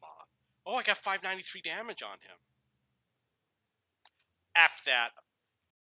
Come on. Oh, I got 593 damage on him. F that.